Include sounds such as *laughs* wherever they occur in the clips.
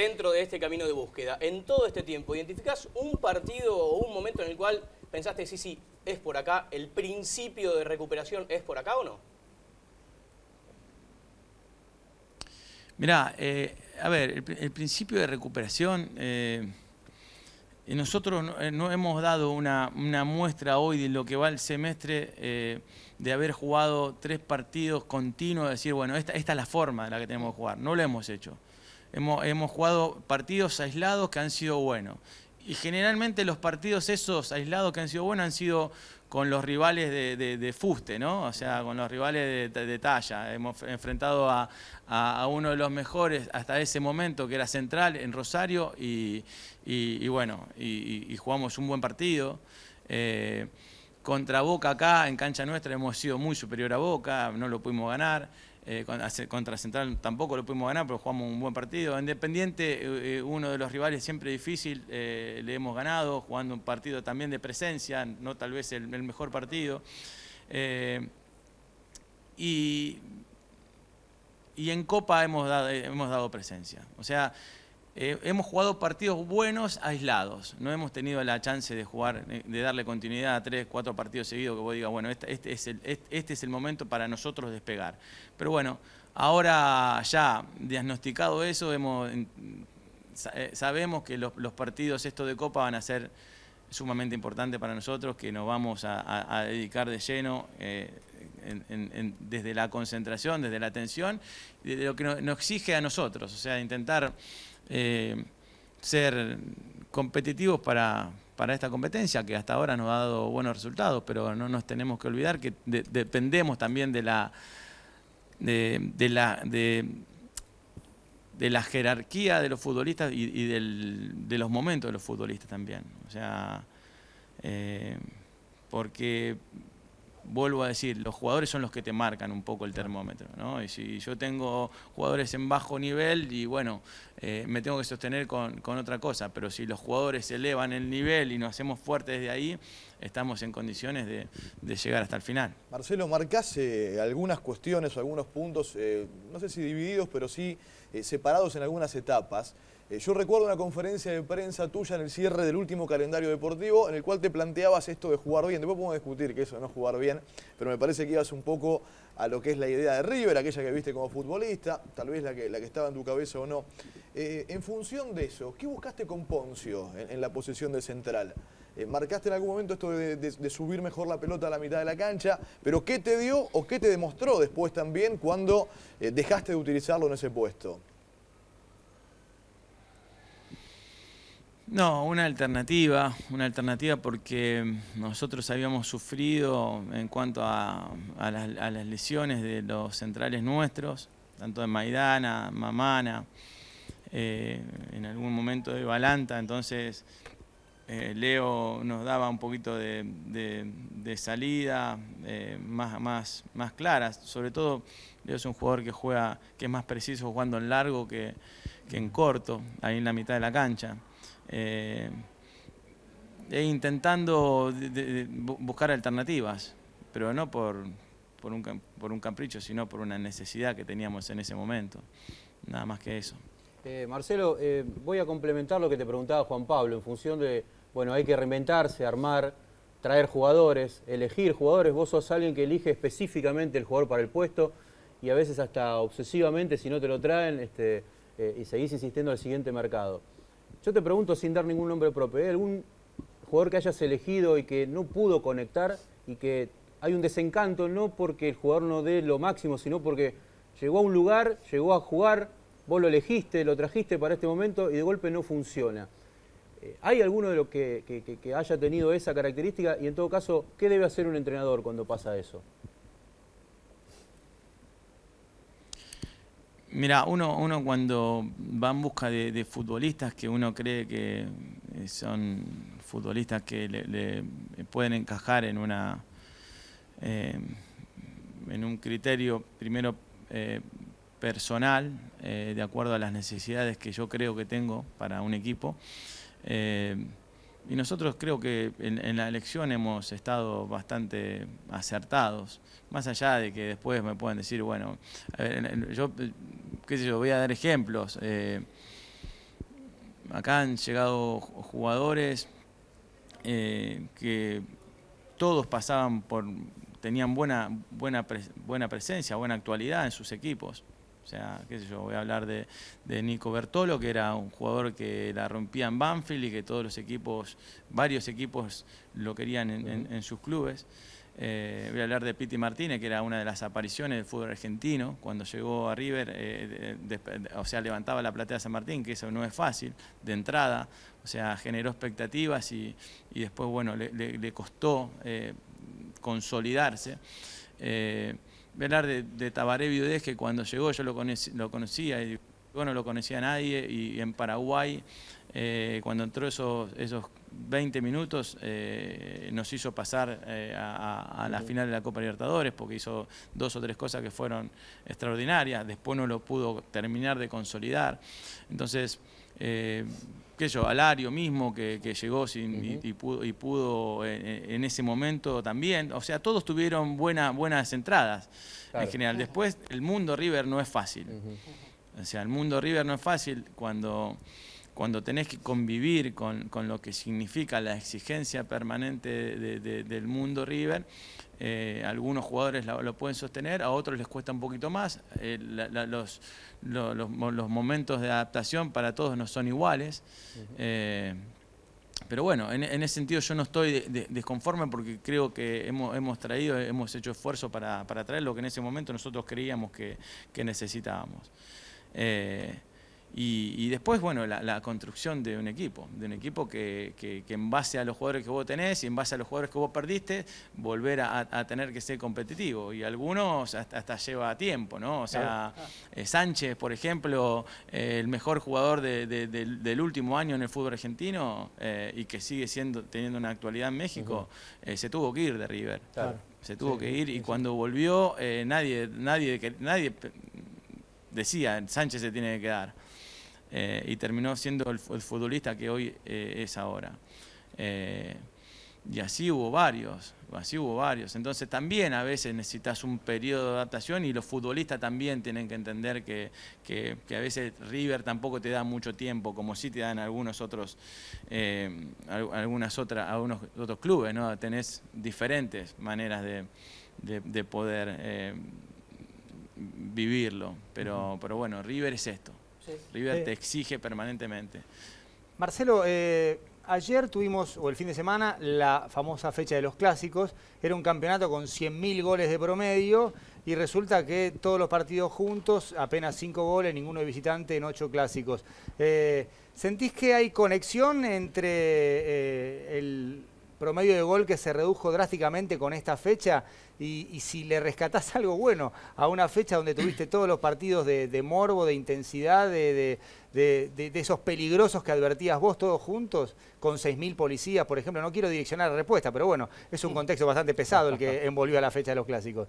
dentro de este camino de búsqueda, en todo este tiempo, ¿identificás un partido o un momento en el cual pensaste, sí, sí, es por acá, el principio de recuperación es por acá o no? Mirá, eh, a ver, el, principio de recuperación, eh, nosotros eh, no, hemos dado una, muestra hoy de lo que va el semestre de haber jugado tres partidos continuos, decir, bueno, esta, esta es la forma de la que tenemos que jugar, no lo hemos hecho. Hemos, hemos jugado partidos aislados que han sido buenos. Y generalmente los partidos esos aislados que han sido buenos han sido con los rivales de, fuste, ¿no? O sea, con los rivales de, talla. Hemos enfrentado a, uno de los mejores hasta ese momento, que era Central, en Rosario, y, bueno, y, jugamos un buen partido. Eh, contra Boca acá, en cancha nuestra, hemos sido muy superior a Boca, no lo pudimos ganar. Eh, contra Central tampoco lo pudimos ganar, pero jugamos un buen partido. Independiente, eh, eh, uno de los rivales siempre difícil, le hemos ganado, jugando un partido también de presencia, no tal vez el, mejor partido. y, y en Copa hemos dado, hemos dado presencia. O sea, eh, hemos jugado partidos buenos aislados. No hemos tenido la chance de jugar, de darle continuidad a tres, cuatro partidos seguidos que vos digas, bueno, este, este, este, es el, momento para nosotros despegar. Pero bueno, ahora ya diagnosticado eso, hemos, eh, sabemos que los, partidos estos de Copa van a ser sumamente importantes para nosotros, que nos vamos a, dedicar de lleno eh, desde la concentración, desde la atención, de lo que nos exige a nosotros, o sea, intentar eh, ser competitivos para, para esta competencia, que hasta ahora nos ha dado buenos resultados, pero no nos tenemos que olvidar que dependemos también de la, de, la, de, de, la jerarquía de los futbolistas y, del, de los momentos de los futbolistas también. O sea, eh, porque vuelvo a decir, los jugadores son los que te marcan un poco el termómetro, ¿no? Y si yo tengo jugadores en bajo nivel y bueno, eh, me tengo que sostener con, otra cosa, pero si los jugadores elevan el nivel y nos hacemos fuertes desde ahí, estamos en condiciones de, llegar hasta el final. Marcelo, marcás eh, algunas cuestiones o algunos puntos, eh, no sé si divididos, pero sí separados en algunas etapas. Eh, yo recuerdo una conferencia de prensa tuya en el cierre del último calendario deportivo en el cual te planteabas esto de jugar bien. Después podemos discutir que eso no jugar bien, pero me parece que ibas un poco a lo que es la idea de River, aquella que viste como futbolista, tal vez la que, estaba en tu cabeza o no. Eh, en función de eso, ¿qué buscaste con Poncio en, la posición de central? Eh, ¿Marcaste en algún momento esto de, subir mejor la pelota a la mitad de la cancha? ¿Pero qué te dio o qué te demostró después también cuando dejaste de utilizarlo en ese puesto? No, una alternativa, una alternativa porque nosotros habíamos sufrido en cuanto a, las, lesiones de los centrales nuestros, tanto de Maidana, Mamana, eh, en algún momento de Balanta, entonces eh, Leo nos daba un poquito de, salida eh, más, más, claras, sobre todo Leo es un jugador que juega, que es más preciso jugando en largo que en corto, ahí en la mitad de la cancha. Eh, e intentando buscar alternativas, pero no por, un, capricho, sino por una necesidad que teníamos en ese momento. Nada más que eso. Eh, Marcelo, eh, voy a complementar lo que te preguntaba Juan Pablo, en función de, bueno, hay que reinventarse, armar, traer jugadores, elegir jugadores. Vos sos alguien que elige específicamente el jugador para el puesto y a veces hasta obsesivamente, si no te lo traen, este, y seguís insistiendo al siguiente mercado. Yo te pregunto sin dar ningún nombre propio, ¿hay algún jugador que hayas elegido y que no pudo conectar y que hay un desencanto, no porque el jugador no dé lo máximo, sino porque llegó a un lugar, llegó a jugar, vos lo elegiste, lo trajiste para este momento y de golpe no funciona. Eh, ¿Hay alguno de los que, que haya tenido esa característica? Y en todo caso, ¿qué debe hacer un entrenador cuando pasa eso? Mira, uno, uno cuando va en busca de, futbolistas que uno cree que eh, son futbolistas que le, pueden encajar en una eh, en un criterio primero eh, personal de acuerdo a las necesidades que yo creo que tengo para un equipo y nosotros creo que en, en, la elección hemos estado bastante acertados, más allá de que después me puedan decir, bueno, yo qué sé yo, voy a dar ejemplos. Eh, acá han llegado jugadores eh, que todos pasaban por, tenían buena, buena, buena presencia, buena actualidad en sus equipos. O sea, qué sé yo, voy a hablar de, Nico Bertolo, que era un jugador que la rompía en Banfield y que todos los equipos, varios equipos lo querían en sus clubes. Eh, voy a hablar de Piti Martínez, que era una de las apariciones del fútbol argentino. Cuando llegó a River, eh, o sea, levantaba la platea de San Martín, que eso no es fácil, de entrada. O sea, generó expectativas y, y después, bueno, le, costó eh, consolidarse. voy a hablar de, Tabaré Viudés que cuando llegó yo lo, lo conocía. Y, no lo conocía a nadie y en Paraguay, eh, cuando entró esos, esos 20 minutos, eh, nos hizo pasar eh, a, la final de la Copa Libertadores porque hizo dos o tres cosas que fueron extraordinarias. Después no lo pudo terminar de consolidar. Entonces, qué sé yo, Alario mismo que, llegó sin, y, pudo, y pudo en, ese momento también. O sea, todos tuvieron buenas entradas en general. Después, el mundo River no es fácil. O sea, el mundo River no es fácil cuando, tenés que convivir con, lo que significa la exigencia permanente del mundo River. Eh, algunos jugadores lo, pueden sostener, a otros les cuesta un poquito más. Eh, los, momentos de adaptación para todos no son iguales. Eh, pero bueno, en, ese sentido yo no estoy desconforme porque creo que hemos, traído, hemos hecho esfuerzo para, para, traer lo que en ese momento nosotros creíamos que necesitábamos. Eh, y, después, bueno, la, construcción de un equipo, de un equipo que, en base a los jugadores que vos tenés y en base a los jugadores que vos perdiste, volver a, tener que ser competitivo. Y algunos hasta, lleva tiempo, ¿no? O sea, eh, Sánchez, por ejemplo, eh, el mejor jugador del último año en el fútbol argentino y que sigue siendo teniendo una actualidad en México, se tuvo que ir de River. Se tuvo que ir y cuando volvió nadie, nadie, nadie decía, Sánchez se tiene que quedar. Eh, y terminó siendo el, futbolista que hoy eh, es ahora. Eh, y así hubo varios, así hubo varios. Entonces también a veces necesitas un periodo de adaptación y los futbolistas también tienen que entender que, a veces River tampoco te da mucho tiempo, como sí te dan algunos otros, algunas otras, algunos otros clubes, ¿no? Tenés diferentes maneras de poder vivirlo. Pero, pero bueno, River es esto. River te exige permanentemente. Marcelo, eh, ayer tuvimos, o el fin de semana, la famosa fecha de los clásicos. Era un campeonato con 100.000 goles de promedio y resulta que todos los partidos juntos, apenas 5 goles, ninguno de visitante en 8 clásicos. Eh, ¿Sentís que hay conexión entre eh, el promedio de gol que se redujo drásticamente con esta fecha y, si le rescatás *laughs* algo bueno a una fecha donde tuviste todos los partidos de, morbo, de intensidad, de, esos peligrosos que advertías vos todos juntos, con 6.000 policías, por ejemplo, no quiero direccionar la respuesta, pero bueno, es un contexto bastante pesado el que *laughs* envolvió a la fecha de los clásicos.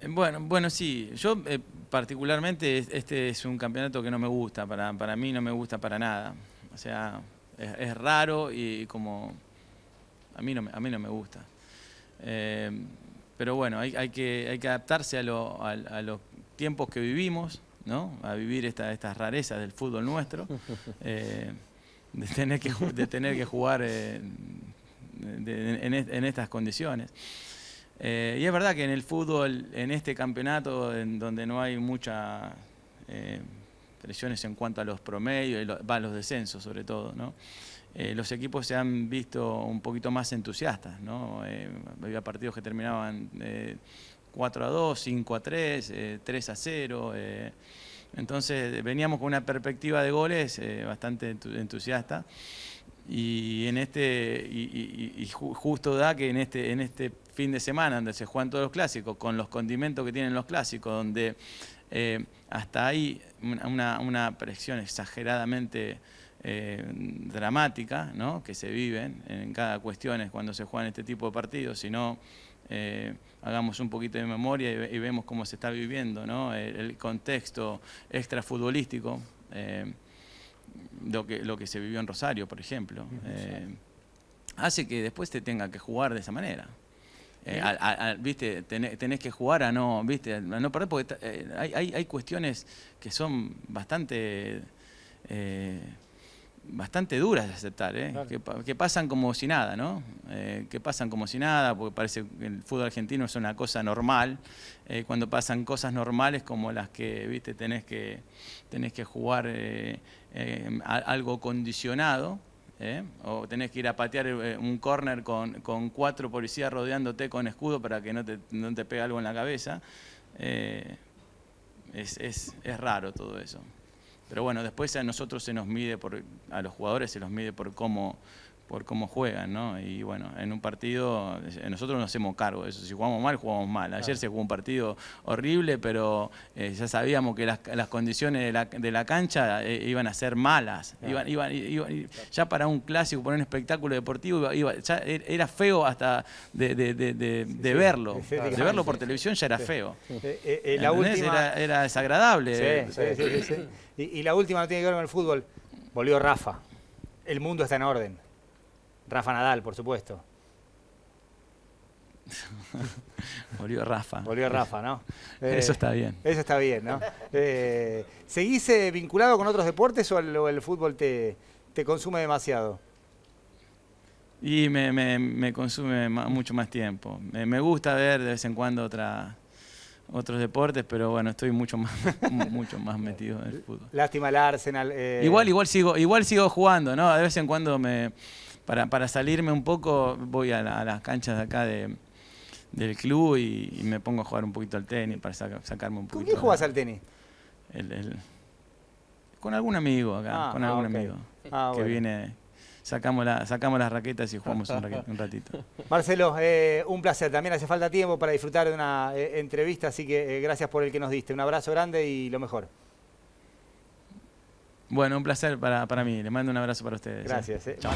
Eh, bueno, bueno, sí. Yo eh, particularmente este es un campeonato que no me gusta, para, mí no me gusta para nada. O sea, es raro y como a mí no, a mí no me gusta. Eh, pero bueno, hay, que, hay que adaptarse a, a, los tiempos que vivimos, ¿no? a vivir estas rarezas del fútbol nuestro, *laughs* eh, de, tener que, de tener que jugar eh, en, estas condiciones. y es verdad que en el fútbol, en este campeonato, en donde no hay muchas presiones en cuanto a los promedios, y los descensos sobre todo, ¿no? Eh, los equipos se han visto un poquito más entusiastas. ¿no? Eh, había partidos que terminaban 4 eh, a 2, 5 a 3, 3 a 0. entonces veníamos con una perspectiva de goles bastante entusiasta y en este y, justo da que en este en este fin de semana donde se juegan todos los clásicos con los condimentos que tienen los clásicos donde hasta ahí una, una presión exageradamente eh, dramática ¿no? que se viven en cada cuestión cuando se juegan este tipo de partidos, sino no, eh, hagamos un poquito de memoria y, vemos cómo se está viviendo ¿no? el, contexto extrafutbolístico, eh, lo, que, lo que se vivió en Rosario, por ejemplo, hace que después te tenga que jugar de esa manera. viste tenés, que jugar a no viste no perder porque hay, hay, cuestiones que son bastante bastante duras de aceptar, ¿eh? que, pasan como si nada, ¿no? Eh, que pasan como si nada, porque parece que el fútbol argentino es una cosa normal, eh, cuando pasan cosas normales como las que, viste, tenés que, tenés que jugar algo condicionado, o tenés que ir a patear un córner con, con, cuatro policías rodeándote con escudo para que no te, no te pegue algo en la cabeza, es, es raro todo eso. Pero bueno, después a nosotros se nos mide, por, a los jugadores se nos mide por cómo por cómo juegan, ¿no? Y bueno, en un partido eh, nosotros nos hacemos cargo de eso. Si jugamos mal, jugamos mal. Ayer se jugó un partido horrible, pero eh, ya sabíamos que las, condiciones de la, cancha eh, iban a ser malas. ya para un clásico, para un espectáculo deportivo, ya e, era feo hasta de, verlo. de verlo por televisión ya era feo. la última... era, desagradable. Y, y la última no tiene que ver con el fútbol. Volvió Rafa. El mundo está en orden. Rafa Nadal, por supuesto. *laughs* Volvió Rafa. Volvió Rafa, ¿no? *laughs* eso está bien. Eso está bien, ¿no? Eh, ¿Seguís eh, vinculado con otros deportes o el, fútbol te, te, consume demasiado? Y me, consume mucho más tiempo. me gusta ver de vez en cuando otra, otros deportes, pero bueno, estoy mucho más, *laughs* mucho más metido en el fútbol. Lástima el Arsenal. Eh. Igual, igual sigo, igual sigo jugando, ¿no? De vez en cuando me. Para, para salirme un poco, voy a, las canchas de acá de, del club y, me pongo a jugar un poquito al tenis para sacarme un poquito. ¿Con quién jugás al tenis? con algún amigo acá, ah, con algún ah, amigo ah, que viene sacamos, la, sacamos las raquetas y jugamos un, ratito. *laughs* Marcelo, eh, un placer. También hace falta tiempo para disfrutar de una eh, entrevista, así que eh, gracias por el que nos diste. Un abrazo grande y lo mejor. Bueno, un placer para, para mí. Le mando un abrazo para ustedes. Gracias. Chao.